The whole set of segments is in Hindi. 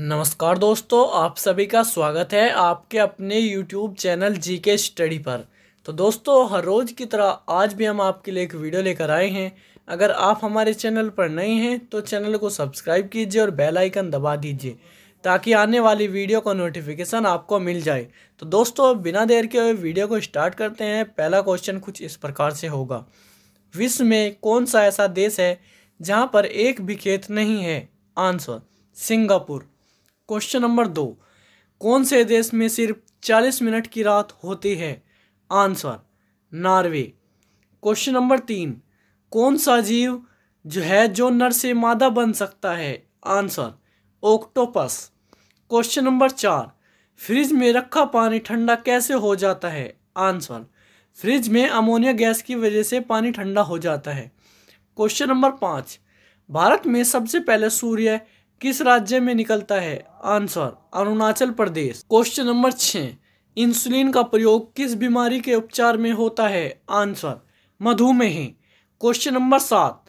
नमस्कार दोस्तों आप सभी का स्वागत है आपके अपने YouTube चैनल जी के स्टडी पर तो दोस्तों हर रोज़ की तरह आज भी हम आपके लिए एक वीडियो लेकर आए हैं अगर आप हमारे चैनल पर नए हैं तो चैनल को सब्सक्राइब कीजिए और बेल आइकन दबा दीजिए ताकि आने वाली वीडियो का नोटिफिकेशन आपको मिल जाए तो दोस्तों बिना देर के वीडियो को स्टार्ट करते हैं पहला क्वेश्चन कुछ इस प्रकार से होगा विश्व में कौन सा ऐसा देश है जहाँ पर एक भी खेत नहीं है आंसर सिंगापुर क्वेश्चन नंबर दो कौन से देश में सिर्फ चालीस मिनट की रात होती है आंसर नॉर्वे क्वेश्चन नंबर तीन कौन सा जीव जो है जो नर से मादा बन सकता है आंसर ऑक्टोपस क्वेश्चन नंबर चार फ्रिज में रखा पानी ठंडा कैसे हो जाता है आंसर फ्रिज में अमोनिया गैस की वजह से पानी ठंडा हो जाता है क्वेश्चन नंबर पाँच भारत में सबसे पहले सूर्य किस राज्य में निकलता है answer Arunachal Pradesh question number छः इंसुलिन का प्रयोग किस बीमारी के उपचार में होता है आंसर मधुमेह क्वेश्चन नंबर सात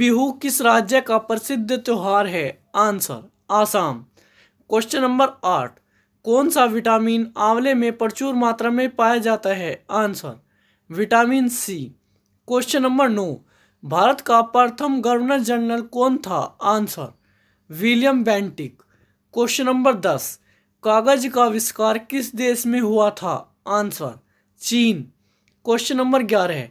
बिहू किस राज्य का प्रसिद्ध त्यौहार है आंसर आसाम क्वेश्चन नंबर आठ कौन सा विटामिन आंवले में प्रचुर मात्रा में पाया जाता है answer vitamin C question number नौ भारत का प्रथम गवर्नर जनरल कौन था answer William Bentinck question number दस कागज का आविष्कार किस देश में हुआ था आंसर चीन क्वेश्चन नंबर ग्यारह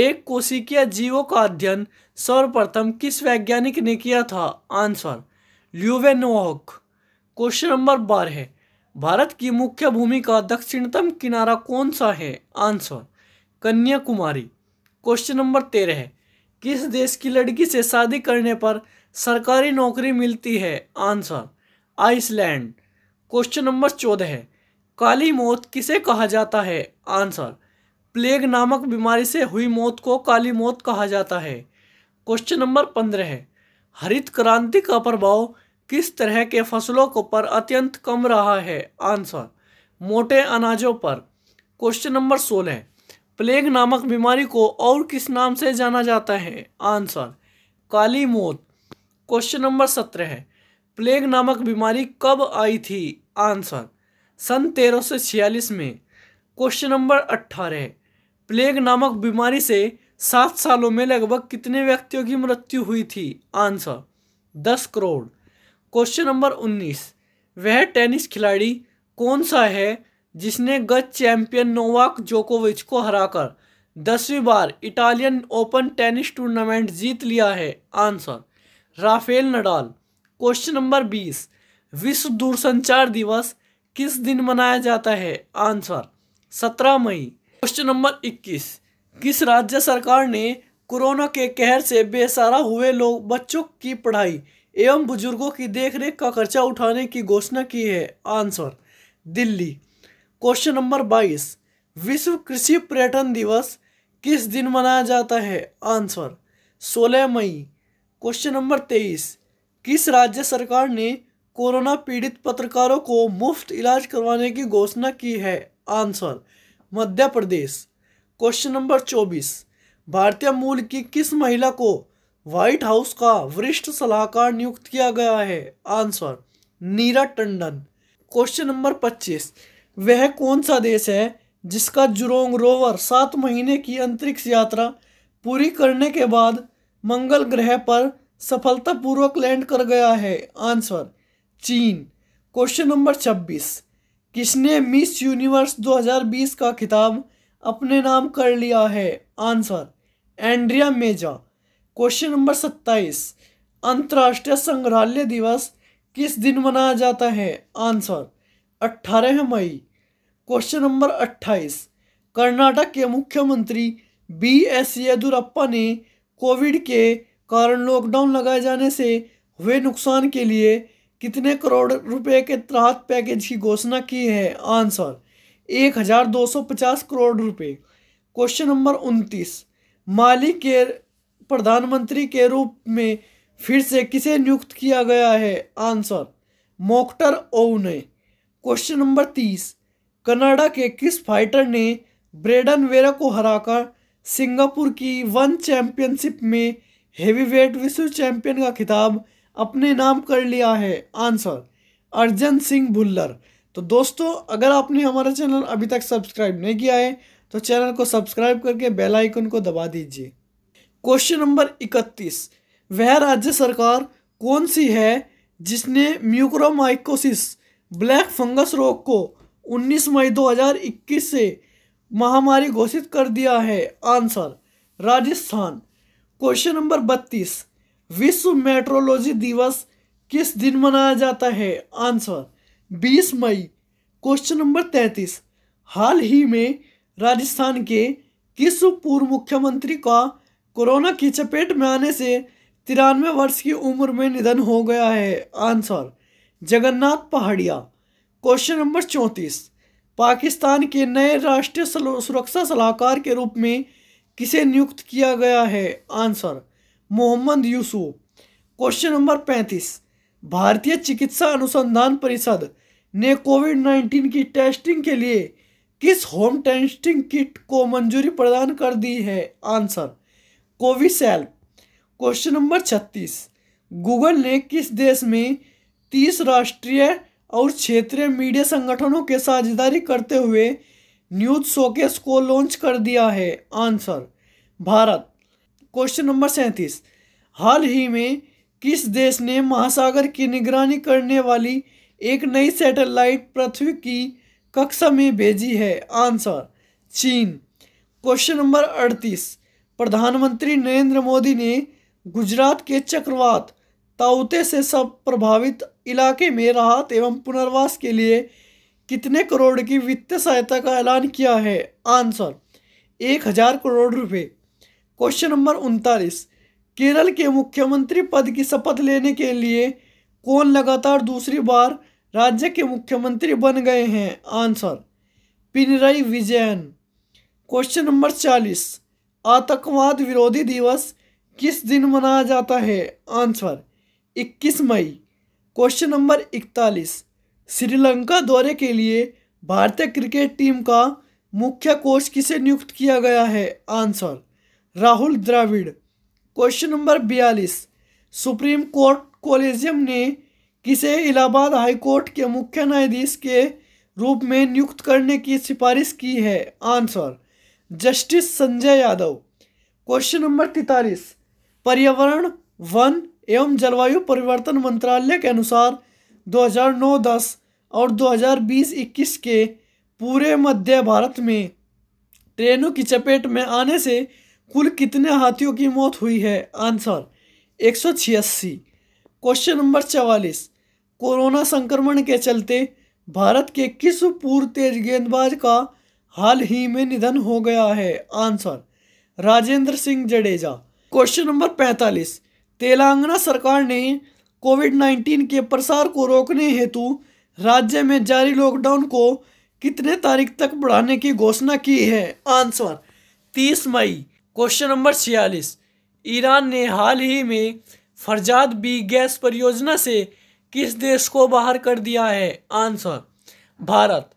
एक कोशिकीय जीवों का अध्ययन सर्वप्रथम किस वैज्ञानिक ने किया था आंसर ल्यूवेनोहक क्वेश्चन नंबर बारह भारत की मुख्य भूमि का दक्षिणतम किनारा कौन सा है आंसर कन्याकुमारी क्वेश्चन नंबर तेरह किस देश की लड़की से शादी करने पर सरकारी नौकरी मिलती है आंसर आइसलैंड क्वेश्चन नंबर चौदह काली मौत किसे कहा जाता है आंसर प्लेग नामक बीमारी से हुई मौत को काली मौत कहा जाता है क्वेश्चन नंबर पंद्रह हरित क्रांति का प्रभाव किस तरह के फसलों को पर अत्यंत कम रहा है आंसर मोटे अनाजों पर क्वेश्चन नंबर सोलह प्लेग नामक बीमारी को और किस नाम से जाना जाता है आंसर काली मौत क्वेश्चन नंबर सत्रह है प्लेग नामक बीमारी कब आई थी आंसर सन तेरह सौ छियालीस में क्वेश्चन नंबर अट्ठारह प्लेग नामक बीमारी से सात सालों में लगभग कितने व्यक्तियों की मृत्यु हुई थी आंसर दस करोड़ क्वेश्चन नंबर उन्नीस वह टेनिस खिलाड़ी कौन सा है जिसने गत चैंपियन नोवाक जोकोविच को हराकर दसवीं बार इटालियन ओपन टेनिस टूर्नामेंट जीत लिया है answer Rafael Nadal question number बीस विश्व दूरसंचार दिवस किस दिन मनाया जाता है आंसर सत्रह मई क्वेश्चन नंबर इक्कीस किस राज्य सरकार ने कोरोना के कहर से बेसहारा हुए लोग बच्चों की पढ़ाई एवं बुजुर्गों की देखरेख का खर्चा उठाने की घोषणा की है आंसर दिल्ली क्वेश्चन नंबर बाईस विश्व कृषि पर्यटन दिवस किस दिन मनाया जाता है आंसर सोलह मई क्वेश्चन नंबर तेईस किस राज्य सरकार ने कोरोना पीड़ित पत्रकारों को मुफ्त इलाज करवाने की घोषणा की है answer Madhya Pradesh question number चौबीस भारतीय मूल की किस महिला को व्हाइट हाउस का वरिष्ठ सलाहकार नियुक्त किया गया है answer Neera Tandon question number पच्चीस वह कौन सा देश है जिसका जुरोंग रोवर सात महीने की अंतरिक्ष यात्रा पूरी करने के बाद मंगल ग्रह पर सफलतापूर्वक लैंड कर गया है आंसर चीन क्वेश्चन नंबर छब्बीस किसने मिस यूनिवर्स 2020 का खिताब अपने नाम कर लिया है answer Andrea Meza question number सत्ताईस अंतर्राष्ट्रीय संग्रहालय दिवस किस दिन मनाया जाता है आंसर अट्ठारह मई क्वेश्चन नंबर अट्ठाईस कर्नाटक के मुख्यमंत्री बी एस येदुरप्पा ने कोविड के कारण लॉकडाउन लगाए जाने से हुए नुकसान के लिए कितने करोड़ रुपए के राहत पैकेज की घोषणा की है आंसर एक हज़ार दो सौ पचास करोड़ रुपए क्वेश्चन नंबर उनतीस माली के प्रधानमंत्री के रूप में फिर से किसे नियुक्त किया गया है आंसर मोक्टर ओव ने क्वेश्चन नंबर तीस कनाडा के किस फाइटर ने ब्रेडन वेरा को हराकर सिंगापुर की वन चैंपियनशिप में हेवीवेट विश्व चैंपियन का खिताब अपने नाम कर लिया है आंसर अर्जन सिंह भुल्लर तो दोस्तों अगर आपने हमारा चैनल अभी तक सब्सक्राइब नहीं किया है तो चैनल को सब्सक्राइब करके बेल आइकन को दबा दीजिए क्वेश्चन नंबर इकतीस वह राज्य सरकार कौन सी है जिसने म्यूक्रोमाइकोसिस ब्लैक फंगस रोग को 19 मई 2021 से महामारी घोषित कर दिया है आंसर राजस्थान क्वेश्चन नंबर बत्तीस विश्व मेट्रोलॉजी दिवस किस दिन मनाया जाता है आंसर बीस मई क्वेश्चन नंबर तैंतीस हाल ही में राजस्थान के किस पूर्व मुख्यमंत्री का कोरोना की चपेट में आने से तिरानवे वर्ष की उम्र में निधन हो गया है answer Jagannath Pahadia question number चौंतीस पाकिस्तान के नए राष्ट्रीय सुरक्षा सलाहकार के रूप में किसे नियुक्त किया गया है answer Mohammad Yusuf question number पैंतीस भारतीय चिकित्सा अनुसंधान परिषद ने कोविड नाइन्टीन की टेस्टिंग के लिए किस होम टेस्टिंग किट को मंजूरी प्रदान कर दी है आंसर कोविशैल्प क्वेश्चन नंबर छत्तीस गूगल ने किस देश में तीस राष्ट्रीय और क्षेत्रीय मीडिया संगठनों के साझेदारी करते हुए न्यूज शोकेस को लॉन्च कर दिया है आंसर भारत क्वेश्चन नंबर सैंतीस हाल ही में किस देश ने महासागर की निगरानी करने वाली एक नई सैटेलाइट पृथ्वी की कक्षा में भेजी है आंसर चीन क्वेश्चन नंबर अड़तीस प्रधानमंत्री नरेंद्र मोदी ने गुजरात के चक्रवात ताउते से सब प्रभावित इलाके में राहत एवं पुनर्वास के लिए कितने करोड़ की वित्तीय सहायता का ऐलान किया है आंसर एक हज़ार करोड़ रुपए क्वेश्चन नंबर उनतालीस केरल के मुख्यमंत्री पद की शपथ लेने के लिए कौन लगातार दूसरी बार राज्य के मुख्यमंत्री बन गए हैं answer Pinarayi Vijayan question number चालीस आतंकवाद विरोधी दिवस किस दिन मनाया जाता है आंसर 21 मई क्वेश्चन नंबर 41 श्रीलंका दौरे के लिए भारतीय क्रिकेट टीम का मुख्य कोच किसे नियुक्त किया गया है answer Rahul Dravid question number 42 supreme court collegium ने किसे इलाहाबाद हाई कोर्ट के मुख्य न्यायाधीश के रूप में नियुक्त करने की सिफारिश की है answer justice Sanjay Yadav question number तैतालीस पर्यावरण वन एवं जलवायु परिवर्तन मंत्रालय के अनुसार 2009-10 और 2020-21 के पूरे मध्य भारत में ट्रेनों की चपेट में आने से कुल कितने हाथियों की मौत हुई है आंसर एक क्वेश्चन नंबर चवालीस कोरोना संक्रमण के चलते भारत के किस पूर्व तेज गेंदबाज का हाल ही में निधन हो गया है answer Rajendra Singh Jadeja question number पैंतालीस तेलंगाना सरकार ने कोविड नाइन्टीन के प्रसार को रोकने हेतु राज्य में जारी लॉकडाउन को कितने तारीख तक बढ़ाने की घोषणा की है आंसर तीस मई क्वेश्चन नंबर छियालीस ईरान ने हाल ही में फरजाद बी गैस परियोजना से किस देश को बाहर कर दिया है आंसर भारत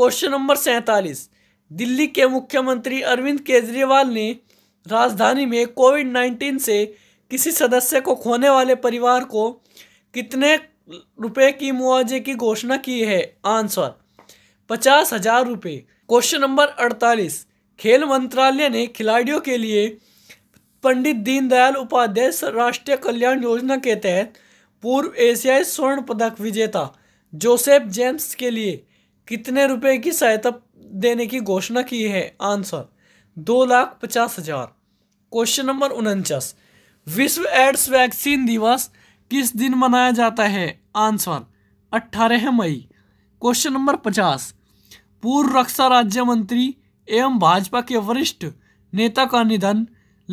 क्वेश्चन नंबर सैंतालीस दिल्ली के मुख्यमंत्री अरविंद केजरीवाल ने राजधानी में कोविड नाइन्टीन से किसी सदस्य को खोने वाले परिवार को कितने रुपए की मुआवजे की घोषणा की है आंसर पचास हजार रुपये क्वेश्चन नंबर अड़तालीस खेल मंत्रालय ने खिलाड़ियों के लिए पंडित दीनदयाल उपाध्याय राष्ट्रीय कल्याण योजना के तहत पूर्व एशियाई स्वर्ण पदक विजेता जोसेफ जेम्स के लिए कितने रुपए की सहायता देने की घोषणा की है आंसर दो लाख पचास हजार क्वेश्चन नंबर उनचास विश्व एड्स वैक्सीन दिवस किस दिन मनाया जाता है आंसर 18 मई क्वेश्चन नंबर पचास पूर्व रक्षा राज्य मंत्री एवं भाजपा के वरिष्ठ नेता का निधन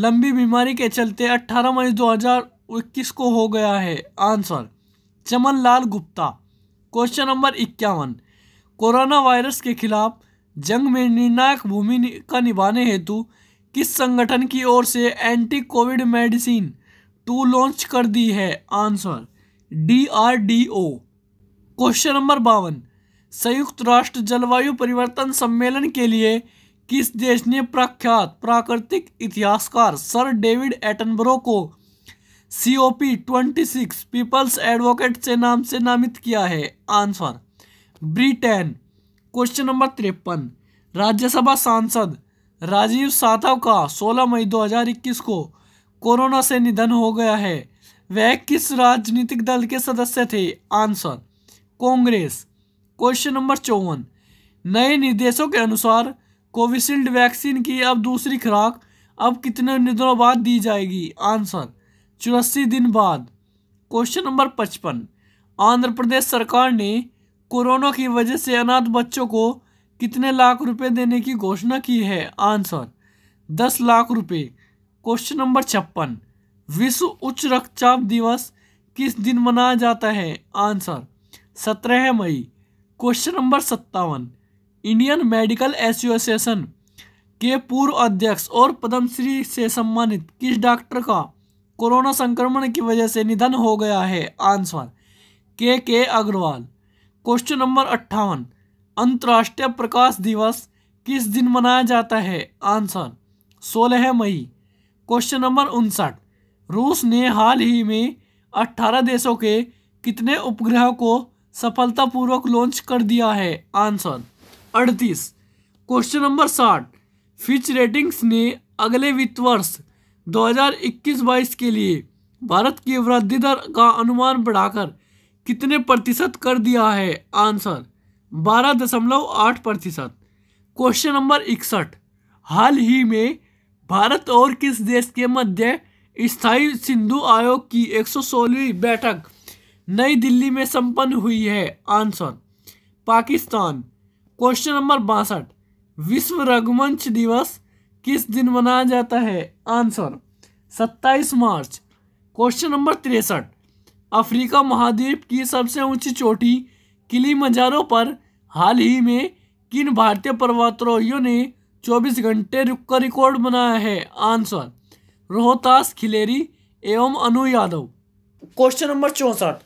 लंबी बीमारी के चलते 18 मई 2021 को हो गया है answer Chaman Lal Gupta question number इक्यावन कोरोना वायरस के खिलाफ जंग में निर्णायक भूमिका निभाने हेतु किस संगठन की ओर से anti covid medicine two launch कर दी है answer D R D O question number बावन संयुक्त राष्ट्र जलवायु परिवर्तन सम्मेलन के लिए किस देश ने प्रख्यात प्राकृतिक इतिहासकार सर डेविड एटनबरो को C O P twenty six people's advocate से नाम से नामित किया है आंसर ब्रिटेन क्वेश्चन नंबर तिरपन राज्यसभा सांसद राजीव सातव का 16 मई 2021 को कोरोना से निधन हो गया है वह किस राजनीतिक दल के सदस्य थे आंसर कांग्रेस क्वेश्चन नंबर चौवन नए निर्देशों के अनुसार कोविशील्ड वैक्सीन की अब दूसरी खुराक अब कितने दिनों बाद दी जाएगी आंसर चौरासी दिन बाद क्वेश्चन नंबर पचपन आंध्र प्रदेश सरकार ने कोरोना की वजह से अनाथ बच्चों को कितने लाख रुपए देने की घोषणा की है आंसर दस लाख रुपए क्वेश्चन नंबर छप्पन विश्व उच्च रक्तचाप दिवस किस दिन मनाया जाता है आंसर सत्रह मई क्वेश्चन नंबर सत्तावन इंडियन मेडिकल एसोसिएशन के पूर्व अध्यक्ष और पद्मश्री से सम्मानित किस डॉक्टर का कोरोना संक्रमण की वजह से निधन हो गया है आंसर के के अग्रवाल क्वेश्चन नंबर अट्ठावन अंतर्राष्ट्रीय प्रकाश दिवस किस दिन मनाया जाता है आंसर 16 मई क्वेश्चन नंबर उनसठ रूस ने हाल ही में 18 देशों के कितने उपग्रहों को सफलतापूर्वक लॉन्च कर दिया है आंसर 38 क्वेश्चन नंबर साठ फिच रेटिंग्स ने अगले वित्त वर्ष 2021-22 के लिए भारत की वृद्धि दर का अनुमान बढ़ाकर कितने प्रतिशत कर दिया है आंसर बारह दशमलव आठ प्रतिशत क्वेश्चन नंबर इकसठ हाल ही में भारत और किस देश के मध्य स्थायी सिंधु आयोग की एक सौ बैठक नई दिल्ली में संपन्न हुई है आंसर पाकिस्तान क्वेश्चन नंबर बासठ विश्व रघुवंश दिवस किस दिन मनाया जाता है आंसर सत्ताईस मार्च क्वेश्चन नंबर तिरसठ अफ्रीका महाद्वीप की सबसे ऊंची चोटी किली मजारों पर हाल ही में किन भारतीय पर्वतारोहियों ने 24 घंटे रुक का रिकॉर्ड बनाया है आंसर रोहतास खिलेरी एवं अनु यादव क्वेश्चन नंबर चौंसठ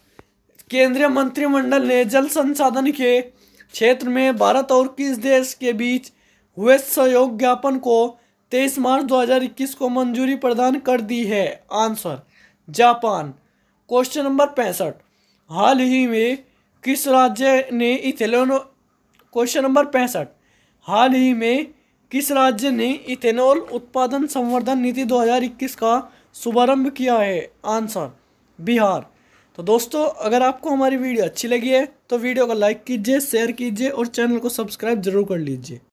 केंद्रीय मंत्रिमंडल ने जल संसाधन के क्षेत्र में भारत और किस देश के बीच हुए सहयोग ज्ञापन को 23 मार्च 2021 को मंजूरी प्रदान कर दी है आंसर जापान क्वेश्चन नंबर पैंसठ हाल ही में किस राज्य ने इथेलोनो क्वेश्चन नंबर पैंसठ हाल ही में किस राज्य ने इथेनॉल उत्पादन संवर्धन नीति 2021 का शुभारंभ किया है आंसर बिहार तो दोस्तों अगर आपको हमारी वीडियो अच्छी लगी है तो वीडियो को लाइक कीजिए शेयर कीजिए और चैनल को सब्सक्राइब जरूर कर लीजिए